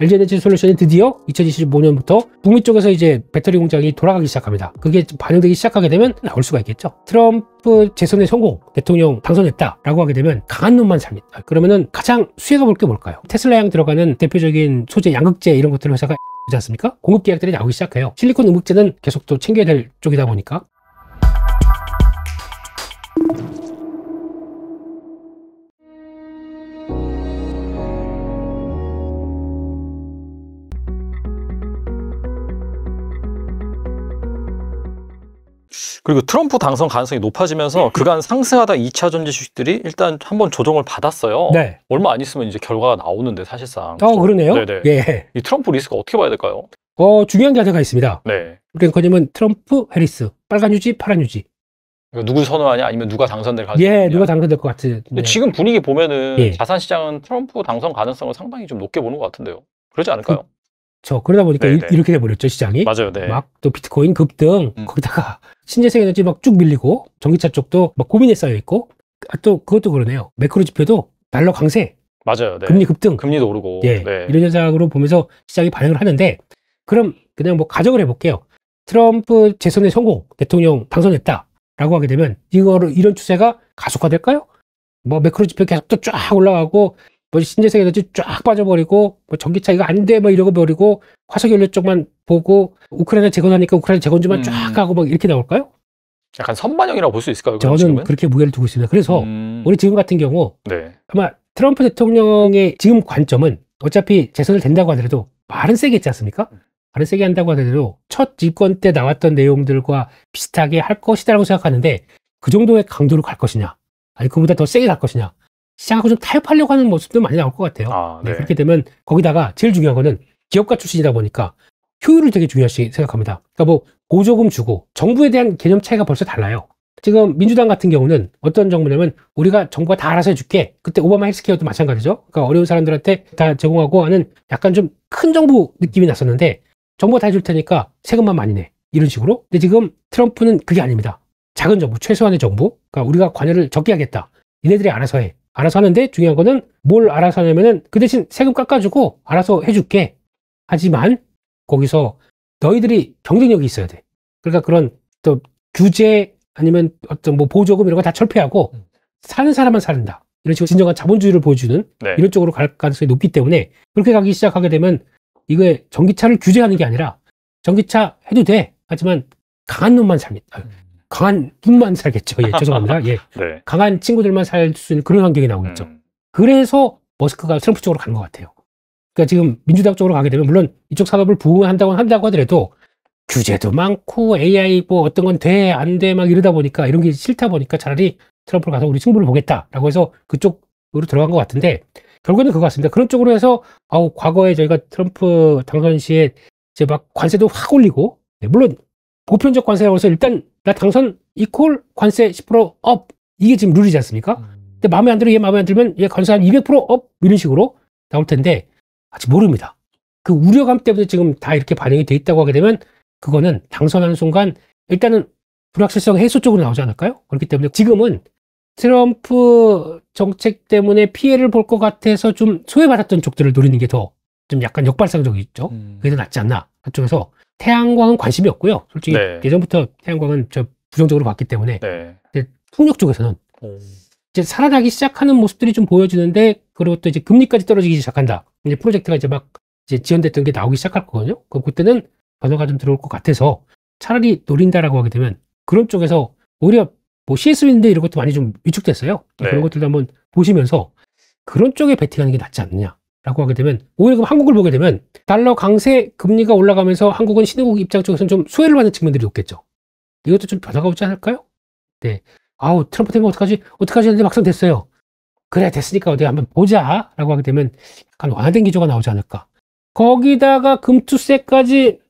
LG 에너지 솔루션이 드디어 2025년부터 북미 쪽에서 이제 배터리 공장이 돌아가기 시작합니다. 그게 반영되기 시작하게 되면 나올 수가 있겠죠. 트럼프 재선의 성공, 대통령 당선했다라고 하게 되면 강한 놈만 삽니다. 그러면은 가장 수혜가 볼 게 뭘까요? 테슬라향 들어가는 대표적인 소재 양극재 이런 것들을 회사가 되지 않습니까? 공급 계약들이 나오기 시작해요. 실리콘 음극재는 계속 또 챙겨야 될 쪽이다 보니까 그리고 트럼프 당선 가능성이 높아지면서 음. 그간 상승하다 2차 전지 주식들이 일단 한번 조정을 받았어요. 네. 얼마 안 있으면 이제 결과가 나오는데 사실상. 어, 그러네요. 네네. 예. 이 트럼프 리스크 어떻게 봐야 될까요? 어, 중요한 자료가 있습니다. 네. 랭커님은 그러니까 트럼프, 해리스, 빨간 유지, 파란 유지. 그러니까 누구 선호하냐 아니면 누가 당선될 것 같아요? 예, 누가 당선될 것 같은. 근데 네. 지금 분위기 보면은 예. 자산 시장은 트럼프 당선 가능성을 상당히 좀 높게 보는 것 같은데요. 그러지 않을까요? 그렇죠. 그러다 보니까 네네. 네. 이렇게 돼버렸죠 시장이. 맞아요. 네. 막또 비트코인 급등 음. 거기다가 신재생 에너지 막 쭉 밀리고 전기차 쪽도 막 고민에 쌓여 있고 아, 또 그것도 그러네요. 매크로 지표도 달러 강세. 맞아요. 네. 금리 급등. 금리도 오르고. 예. 네. 이런 현상으로 보면서 시장이 반응을 하는데 그럼 그냥 뭐 가정을 해볼게요. 트럼프 재선에 성공, 대통령 당선했다라고 하게 되면 이거를 이런 추세가 가속화될까요? 뭐 매크로 지표 계속 또 쫙 올라가고 뭐 신재생 에너지 쫙 빠져버리고 뭐 전기차 이거 안 돼 뭐 이러고 버리고 화석연료 쪽만 보고 우크라이나 재건하니까 우크라이나 재건주만 음. 쫙 가고 막 이렇게 나올까요? 약간 선반영이라고 볼 수 있을까요? 저는 지금은? 그렇게 무게를 두고 있습니다. 그래서 음... 우리 지금 같은 경우 네. 아마 트럼프 대통령의 지금 관점은 어차피 재선을 된다고 하더라도 말은 세게 했지 않습니까? 말은 세게 한다고 하더라도 첫 집권 때 나왔던 내용들과 비슷하게 할 것이다라고 생각하는데 그 정도의 강도로 갈 것이냐 아니 그보다 더 세게 갈 것이냐 시장하고 좀 타협하려고 하는 모습도 많이 나올 것 같아요. 아, 네. 네, 그렇게 되면 거기다가 제일 중요한 거는 기업가 출신이다 보니까 효율을 되게 중요시 생각합니다. 그러니까 뭐 보조금 주고 정부에 대한 개념 차이가 벌써 달라요. 지금 민주당 같은 경우는 어떤 정부냐면 우리가 정부가 다 알아서 해줄게. 그때 오바마 헬스케어도 마찬가지죠. 그러니까 어려운 사람들한테 다 제공하고 하는 약간 좀 큰 정부 느낌이 났었는데 정부가 다 해줄 테니까 세금만 많이 내. 이런 식으로. 근데 지금 트럼프는 그게 아닙니다. 작은 정부, 최소한의 정부. 그러니까 우리가 관여를 적게 하겠다. 얘네들이 알아서 해. 알아서 하는데 중요한 거는 뭘 알아서 하냐면은 그 대신 세금 깎아주고 알아서 해줄게. 하지만 거기서 너희들이 경쟁력이 있어야 돼. 그러니까 그런 또 규제 아니면 어떤 뭐 보조금 이런 거 다 철폐하고 음. 사는 사람만 사는다. 이런 식으로 진정한 자본주의를 보여주는 네. 이런 쪽으로 갈 가능성이 높기 때문에 그렇게 가기 시작하게 되면 이거에 전기차를 규제하는 게 아니라 전기차 해도 돼. 하지만 강한 놈만 삽니다. 음. 강한 분만 살겠죠. 예, 죄송합니다. 예. 네. 강한 친구들만 살 수 있는 그런 환경이 나오겠죠. 음. 그래서 머스크가 트럼프 쪽으로 가는 것 같아요. 그러니까 지금 민주당 쪽으로 가게 되면 물론 이쪽 산업을 부호한다고 한다고 하더라도 규제도 많고 AI 뭐 어떤 건 돼, 안 돼 막 이러다 보니까 이런 게 싫다 보니까 차라리 트럼프로 가서 우리 승부를 보겠다라고 해서 그쪽으로 들어간 것 같은데 결과는 그거 같습니다. 그런 쪽으로 해서 아우 과거에 저희가 트럼프 당선 시에 이제 막 관세도 확 올리고 네, 물론 보편적 관세라고 해서 일단 나 당선 이퀄 관세 10%업 이게 지금 룰이지 않습니까? 음. 근데 마음에 안 들어 얘 마음에 안 들면 얘 관세 한 200%업 이런 식으로 나올 텐데 아직 모릅니다. 그 우려감 때문에 지금 다 이렇게 반영이 돼 있다고 하게 되면 그거는 당선하는 순간 일단은 불확실성 해소 쪽으로 나오지 않을까요? 그렇기 때문에 지금은 트럼프 정책 때문에 피해를 볼 것 같아서 좀 소외받았던 쪽들을 노리는 게 더 좀 약간 역발상적이죠. 있 음. 그게 더 낫지 않나 그쪽에서 태양광은 관심이 없고요. 솔직히 네. 예전부터 태양광은 저 부정적으로 봤기 때문에 네. 풍력 쪽에서는 음. 이제 살아나기 시작하는 모습들이 좀 보여지는데 그리고 또 이제 금리까지 떨어지기 시작한다. 이제 프로젝트가 이제 막 이제 지연됐던 게 나오기 시작할 거거든요. 그 그때는 변화가 좀 들어올 것 같아서 차라리 노린다라고 하게 되면 그런 쪽에서 오히려 뭐 CS인데 이런 것도 많이 좀 위축됐어요. 네. 그런 것들도 한번 보시면서 그런 쪽에 베팅하는 게 낫지 않느냐. 라고 하게 되면 오히려 그럼 한국을 보게 되면 달러 강세 금리가 올라가면서 한국은 신흥국 입장 쪽에서는 좀 소외를 받는 측면들이 높겠죠. 이것도 좀 변화가 없지 않을까요? 네. 아우 트럼프 때문에 어떡하지? 어떡하지 했는데 막상 됐어요. 그래 됐으니까 어디 한번 보자 라고 하게 되면 약간 완화된 기조가 나오지 않을까. 거기다가 금투세까지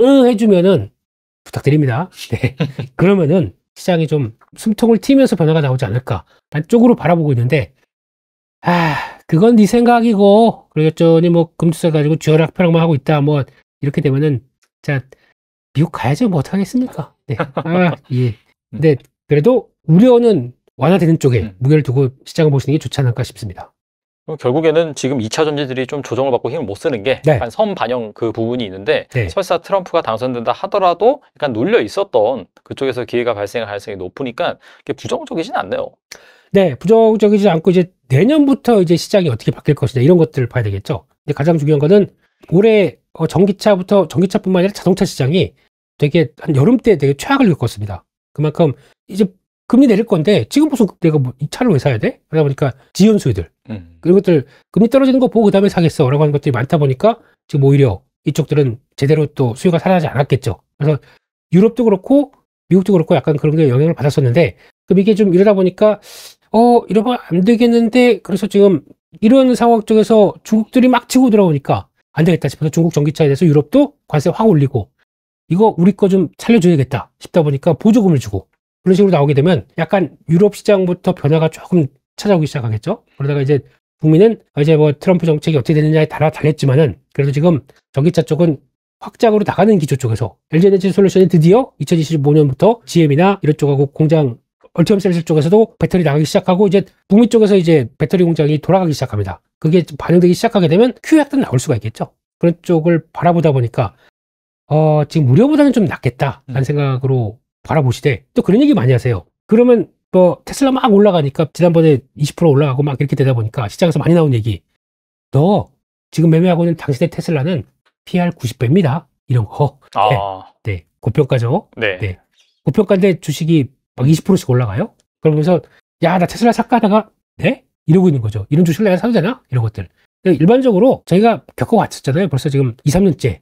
응 해주면은 부탁드립니다. 네. 그러면은 시장이 좀 숨통을 튀면서 변화가 나오지 않을까라는 쪽으로 바라보고 있는데 아 그건 네 생각이고 그러겠죠니 뭐 금주사 가지고 쥐어락펴락만 하고 있다 뭐 이렇게 되면은 자 미국 가야죠 뭐 어떡하겠습니까 네. 아, 예. 음. 근데 그래도 우려는 완화되는 쪽에 음. 무게를 두고 시장을 보시는 게 좋지 않을까 싶습니다. 어, 결국에는 지금 2차 전지들이 좀 조정을 받고 힘을 못 쓰는 게 네. 약간 선 반영 그 부분이 있는데 네. 설사 트럼프가 당선된다 하더라도 약간 눌려 있었던 그쪽에서 기회가 발생할 가능성이 높으니까 부정적이진 않네요. 네, 부정적이지 않고 이제 내년부터 이제 시장이 어떻게 바뀔 것이냐 이런 것들을 봐야 되겠죠. 근데 가장 중요한 거는 올해 어, 전기차부터 전기차뿐만 아니라 자동차 시장이 되게 한 여름 때 되게 최악을 겪었습니다. 그만큼 이제 금리 내릴 건데 지금 무슨 내가 뭐이 차를 왜 사야 돼? 그러다 보니까 지연수요들 음. 그런 것들 금리 떨어지는 거 보고 그다음에 사겠어라고 하는 것들이 많다 보니까 지금 오히려 이쪽들은 제대로 또 수요가 살아나지 않았겠죠. 그래서 유럽도 그렇고 미국도 그렇고 약간 그런 게 영향을 받았었는데 그럼 이게 좀 이러다 보니까 어 이러면 안 되겠는데 그래서 지금 이런 상황 쪽에서 중국들이 막 치고 들어오니까 안 되겠다 싶어서 중국 전기차에 대해서 유럽도 관세 확 올리고 이거 우리 거 좀 살려줘야겠다 싶다 보니까 보조금을 주고 그런 식으로 나오게 되면 약간 유럽 시장부터 변화가 조금 찾아오기 시작하겠죠. 그러다가 이제 국민은 아, 이제 뭐 트럼프 정책이 어떻게 되느냐에 따라 달렸지만은 그래도 지금 전기차 쪽은 확장으로 나가는 기조 쪽에서 LG 에너지 솔루션이 드디어 2025년부터 GM이나 이런 쪽하고 공장 얼티엄 셀실 쪽에서도 배터리 나가기 시작하고 이제 북미 쪽에서 이제 배터리 공장이 돌아가기 시작합니다. 그게 반영되기 시작하게 되면 큐약도 나올 수가 있겠죠. 그런 쪽을 바라보다 보니까 어, 지금 무료보다는 좀 낫겠다라는 음. 생각으로 바라보시되 또 그런 얘기 많이 하세요. 그러면 뭐 테슬라 막 올라가니까 지난번에 20% 올라가고 막 이렇게 되다 보니까 시장에서 많이 나온 얘기 너 지금 매매하고 있는 당신의 테슬라는 PR 90배입니다. 이런 거. 아. 네, 네. 고평가죠. 네. 네. 고평가인데 주식이 막 20%씩 올라가요? 그러면서 야, 나 테슬라 하다가 네? 이러고 있는 거죠. 이런 주식 내가 사도 되나? 이런 것들. 그러니까 일반적으로 저희가 겪어왔었잖아요. 벌써 지금 2, 3년째.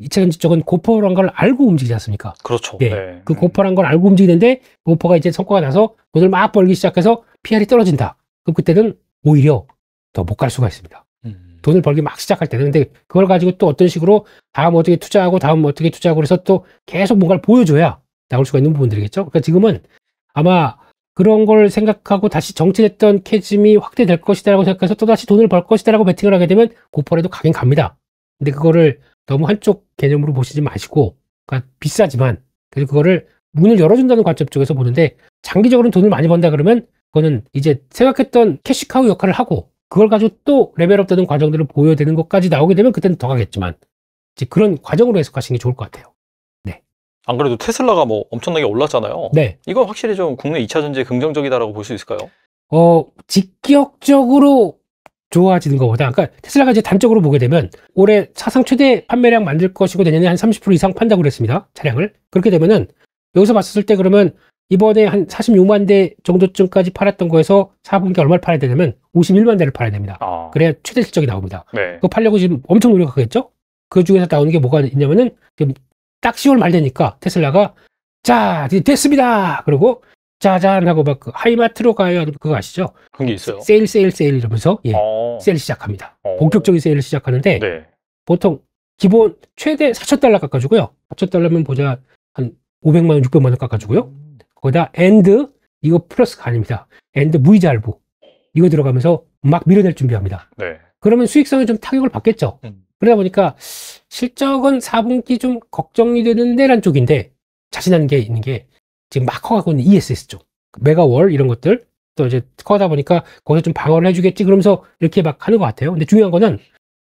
2차 전지 쪽은 고퍼란 걸 알고 움직이지 않습니까? 그렇죠. 예. 네. 그 고퍼란 걸 알고 움직이는데 고퍼가 이제 성과가 나서 돈을 막 벌기 시작해서 PR이 떨어진다. 그럼 그때는 오히려 더 못 갈 수가 있습니다. 음. 돈을 벌기 막 시작할 때는 근데 그걸 가지고 또 어떤 식으로 다음 어떻게 투자하고 다음 어떻게 투자하고 그래서 또 계속 뭔가를 보여줘야 나올 수가 있는 부분들이겠죠. 그러니까 지금은 아마 그런 걸 생각하고 다시 정체됐던 캐짐이 확대될 것이다라고 생각해서 또다시 돈을 벌 것이다라고 베팅을 하게 되면 고퍼라도 가긴 갑니다. 근데 그거를 너무 한쪽 개념으로 보시지 마시고, 그러니까 비싸지만, 그래서 그거를 문을 열어준다는 관점 쪽에서 보는데, 장기적으로는 돈을 많이 번다 그러면, 그거는 이제 생각했던 캐시카우 역할을 하고, 그걸 가지고 또 레벨업 되는 과정들을 보여야 되는 것까지 나오게 되면 그때는 더 가겠지만, 이제 그런 과정으로 해석하시는 게 좋을 것 같아요. 안 그래도 테슬라가 뭐 엄청나게 올랐잖아요. 네. 이건 확실히 좀 국내 2차 전지 긍정적이다라고 볼 수 있을까요? 어, 직격적으로 좋아지는 것보다 그러니까 테슬라가 이제 단적으로 보게 되면 올해 사상 최대 판매량 만들 것이고 내년에 한 30% 이상 판다고 그랬습니다. 차량을. 그렇게 되면은 여기서 봤을 때 그러면 이번에 한 46만 대 정도쯤까지 팔았던 거에서 4분기 얼마를 팔아야 되냐면 51만 대를 팔아야 됩니다. 아. 그래야 최대 실적이 나옵니다. 네. 그거 팔려고 지금 엄청 노력하겠죠? 그 중에서 나오는 게 뭐가 있냐면은 딱 10월 말 되니까 테슬라가 자 됐습니다 그리고 짜잔 하고 막 그 하이마트로 가요 그거 아시죠? 그게 있어요. 세일 세일 세일 이러면서 예, 어... 세일 시작합니다. 어... 본격적인 세일을 시작하는데 네. 보통 기본 최대 4천 달러 깎아주고요. 4천 달러면 보자 한 500만 원, 600만 원 깎아주고요. 거기다 엔드 이거 플러스가 아닙니다. 엔드 무이자 할부 이거 들어가면서 막 밀어낼 준비합니다. 네. 그러면 수익성이 좀 타격을 받겠죠. 음. 그러다 보니까 실적은 4분기 좀 걱정이 되는데란 쪽인데 자신하는 게 있는 게 지금 막 커가고 있는 ESS 쪽, 그 메가월 이런 것들 또 이제 커다 보니까 거기서 좀 방어를 해주겠지 그러면서 이렇게 막 하는 것 같아요. 근데 중요한 거는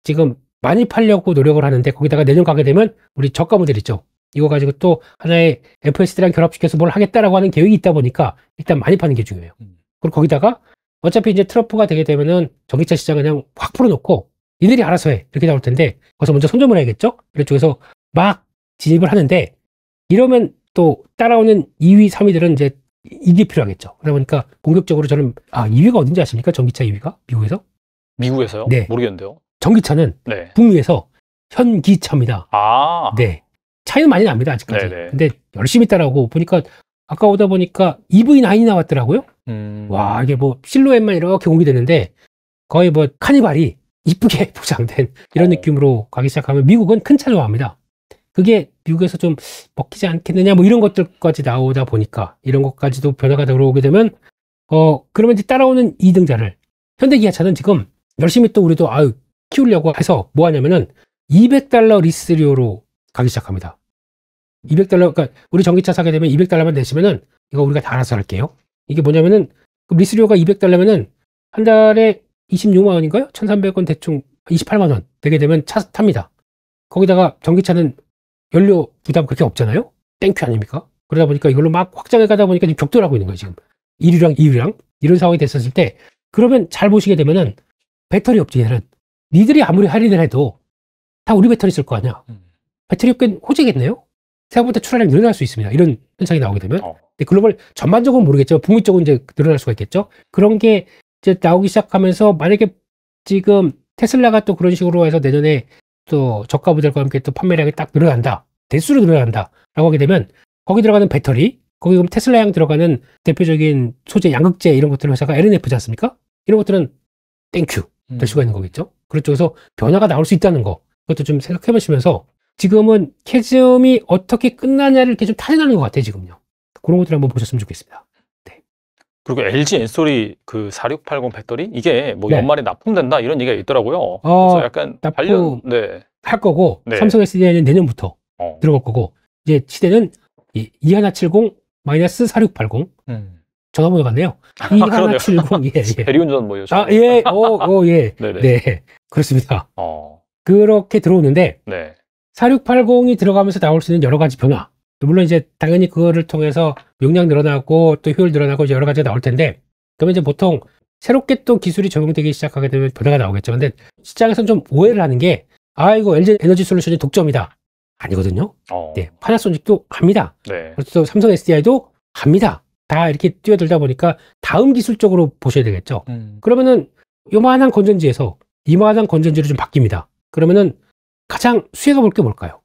지금 많이 팔려고 노력을 하는데 거기다가 내년 가게 되면 우리 저가 모델 있죠. 이거 가지고 또 하나의 FSD랑 결합시켜서 뭘 하겠다라고 하는 계획이 있다 보니까 일단 많이 파는 게 중요해요. 음. 그리고 거기다가 어차피 이제 트러프가 되게 되면은 전기차 시장 그냥 확 풀어놓고 이들이 알아서 해 이렇게 나올 텐데 거기서 먼저 선점을 해야겠죠? 이 쪽에서 막 진입을 하는데 이러면 또 따라오는 2위, 3위들은 이제 이게 필요하겠죠. 그러니까 공격적으로 저는 아 2위가 어딘지 아십니까? 전기차 2위가 미국에서? 미국에서요? 네. 모르겠는데요. 전기차는 네. 북미에서 현기차입니다. 아. 네. 차이는 많이 납니다 아직까지. 네네. 네. 근데 열심히 따라오고 보니까 아까 오다 보니까 EV9이 나왔더라고요. 음. 와, 이게 뭐 실루엣만 이렇게 공개되는데 거의 뭐 카니발이 이쁘게 포장된 이런 어. 느낌으로 가기 시작하면 미국은 큰 차를 합니다. 그게 미국에서 좀 먹히지 않겠느냐 뭐 이런 것들까지 나오다 보니까 이런 것까지도 변화가 들어오게 되면 어 그러면 이제 따라오는 2등자를 현대기아차는 지금 열심히 또 우리도 아유 키우려고 해서 뭐 하냐면은 200달러 리스료로 가기 시작합니다. 200달러, 그러니까 우리 전기차 사게 되면 200달러만 내시면은 이거 우리가 다 알아서 할게요. 이게 뭐냐면은 리스료가 200달러면은 한 달에 26만 원인가요? 1,300원 대충 28만 원 되게 되면 차 탑니다. 거기다가 전기차는 연료 부담 그렇게 없잖아요. 땡큐 아닙니까? 그러다 보니까 이걸로 막 확장해 가다 보니까 지금 격돌하고 있는 거예요, 지금. 1위랑 2위랑 이런 상황이 됐었을 때 그러면 잘 보시게 되면은 배터리 업체들은 니들이 아무리 할인을 해도 다 우리 배터리 쓸 거 아니야. 음. 배터리 업계는 호재겠네요. 생각보다 출하량이 늘어날 수 있습니다. 이런 현상이 나오게 되면. 어. 근데 글로벌 전반적으로 모르겠죠만 북미적으로 이제 늘어날 수가 있겠죠. 그런 게 이제 나오기 시작하면서 만약에 지금 테슬라가 또 그런 식으로 해서 내년에 또 저가 모델과 함께 또 판매량이 딱 늘어난다. 대수로 늘어난다. 라고 하게 되면 거기 들어가는 배터리, 거기 그럼 테슬라향 들어가는 대표적인 소재 양극재 이런 것들 회사가 LNF지 않습니까? 이런 것들은 땡큐 될 음. 수가 있는 거겠죠. 그렇죠. 그래서 변화가 나올 수 있다는 거. 그것도 좀 생각해 보시면서 지금은 캐즘이 어떻게 끝나냐를 이렇게 좀 타진하는 것 같아요, 지금요. 그런 것들 을 한번 보셨으면 좋겠습니다. 네. 그리고 LG 엔솔이 그 4680 배터리 이게 뭐 네. 연말에 납품된다 이런 얘기가 있더라고요. 어, 그래서 약간 납품 관련 네. 할 거고 네. 삼성 SDI는 내년부터 어. 들어갈 거고 이제 시대는 이2170 마이너스 4680 음. 전화번호 같네요. 2170 아, 예, 예. 대리운전 뭐요? 아, 예. 어, 어, 예. 네. 그렇습니다. 어. 그렇게 들어오는데 네. 4680이 들어가면서 나올 수 있는 여러 가지 변화. 물론 이제 당연히 그거를 통해서 용량 늘어나고 또 효율 늘어나고 여러 가지가 나올 텐데 그러면 이제 보통 새롭게 또 기술이 적용되기 시작하게 되면 변화가 나오겠죠. 근데 시장에서는 좀 오해를 하는 게 아, 이고 LG 에너지 솔루션이 독점이다. 아니거든요. 어. 네, 파나소닉도 갑니다. 네. 그래서 그렇죠. 삼성 SDI도 갑니다. 다 이렇게 뛰어들다 보니까 다음 기술 적으로 보셔야 되겠죠. 음. 그러면은 요만한 건전지에서 이만한 건전지로 좀 바뀝니다. 그러면은 가장 수혜가 볼 게 뭘까요?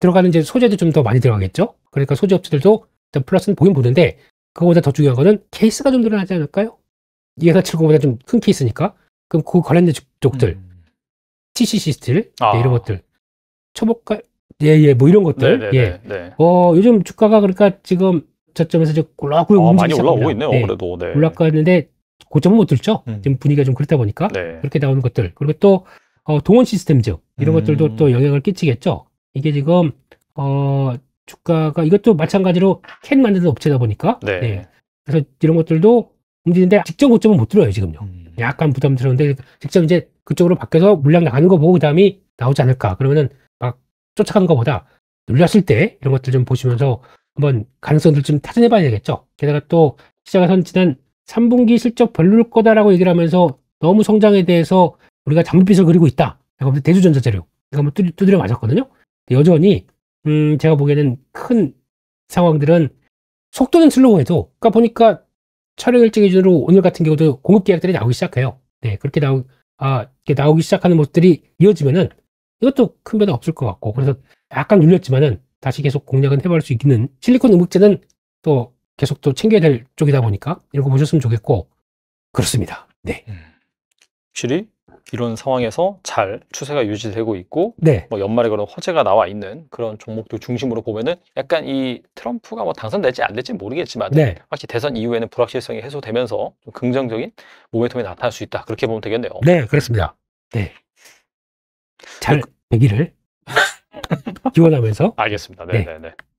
들어가는 이제 소재도 좀 더 많이 들어가겠죠? 그러니까 소재 업체들도 일단 플러스는 보긴 보는데 그거보다 더 중요한 거는 케이스가 좀 늘어나지 않을까요? 2470보다 좀 큰 케이스니까 그럼 그 관련된 쪽들 음. TCC 스틸 아. 네, 이런 것들 초보가 예예 예, 뭐 이런 것들 네네네, 네, 예. 네, 네. 어 요즘 주가가 그러니까 지금 저점에서 이제 꼴락 아, 많이 올라오고 있네요. 네. 그래도 네. 올라가는데 고점은 못 들죠. 음. 지금 분위기가 좀 그렇다 보니까 네. 그렇게 나오는 것들 그리고 또 어, 동원 시스템 즉 이런 음. 것들도 또 영향을 끼치겠죠. 이게 지금 어, 주가가 이것도 마찬가지로 캔 만드는 업체다 보니까 네. 네. 그래서 이런 것들도 움직이는데 직접 고점은 못 들어요 지금요. 음. 약간 부담스러운데 직접 이제 그쪽으로 바뀌어서 물량 나가는 거 보고 그다음이 나오지 않을까. 그러면은 막 쫓아가는 것보다 눌렸을 때 이런 것들 좀 보시면서 한번 가능성들 좀 타진해 봐야겠죠. 되 게다가 또 시장에선 서 지난 3분기 실적 별로일 거다라고 얘기를 하면서 너무 성장에 대해서 우리가 잘못빛을 그리고 있다. 제가 볼때 대주전자 재료. 제가 한번 두드려 맞았거든요. 여전히, 음, 제가 보기에는 큰 상황들은 속도는 슬로우해도, 그러니까 보니까 촬영 일정 기준으로 오늘 같은 경우도 공급 계약들이 나오기 시작해요. 네, 그렇게 나오, 아, 이렇게 나오기 시작하는 모습들이 이어지면은 이것도 큰 변화 없을 것 같고, 그래서 약간 눌렸지만은 다시 계속 공략은 해볼 수 있는 실리콘 음극재는 또 계속 또 챙겨야 될 쪽이다 보니까 읽어보셨으면 좋겠고, 그렇습니다. 네. 음. 확실히 이런 상황에서 잘 추세가 유지되고 있고 네. 뭐 연말에 그런 화제가 나와 있는 그런 종목들 중심으로 보면은 약간 이 트럼프가 뭐 당선될지 안 될지 모르겠지만 네. 확실히 대선 이후에는 불확실성이 해소되면서 좀 긍정적인 모멘텀이 나타날 수 있다 그렇게 보면 되겠네요. 네, 그렇습니다. 네, 잘 되기를 네. 기원하면서 알겠습니다. 네, 네, 네.